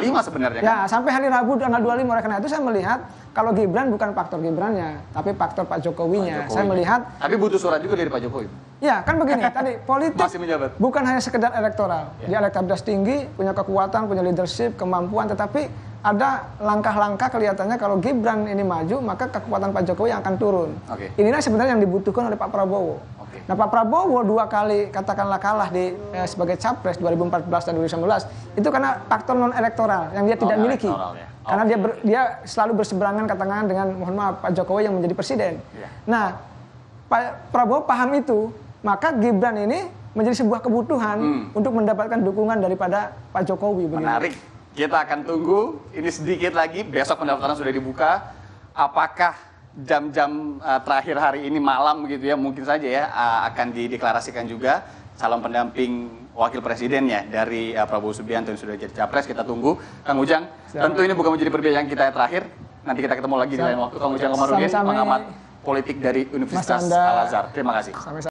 25 sebenarnya ya, kan? Ya, sampai hari Rabu tanggal 25 oleh karena itu saya melihat kalau Gibran bukan faktor Gibrannya, tapi faktor Pak Jokowinya. Pak Jokowi. Saya melihat Tapi butuh surat juga dari Pak Jokowi. Ya, kan begini, tadi politik Masih menjabat. bukan hanya sekedar elektoral. Ya. Dia elektabilitas tinggi, punya kekuatan, punya leadership, kemampuan, tetapi ada langkah-langkah kelihatannya kalau Gibran ini maju maka kekuatan Pak Jokowi yang akan turun. Okay. Inilah sebenarnya yang dibutuhkan oleh Pak Prabowo. Okay. Nah Pak Prabowo dua kali katakanlah kalah di eh, sebagai capres 2014 dan 2019 itu karena faktor non elektoral yang dia non tidak oh, miliki. Ya. Okay. Karena dia ber, dia selalu berseberangan katakan dengan mohon maaf Pak Jokowi yang menjadi presiden. Yeah. Nah Pak Prabowo paham itu maka Gibran ini menjadi sebuah kebutuhan hmm. untuk mendapatkan dukungan daripada Pak Jokowi. Benar. Menarik. Kita akan tunggu, ini sedikit lagi, besok pendaftaran sudah dibuka. Apakah jam-jam uh, terakhir hari ini malam begitu ya, mungkin saja ya uh, akan dideklarasikan juga calon pendamping wakil presidennya dari uh, Prabowo Subianto yang sudah jadi capres. Kita tunggu, Kang Ujang. Siap. Tentu ini bukan menjadi perbincangan kita yang terakhir. Nanti kita ketemu lagi Siap. di lain waktu. Kang Ujang Komarudin, pengamat politik dari Universitas Al Azhar. Terima kasih. Sampai -sampai.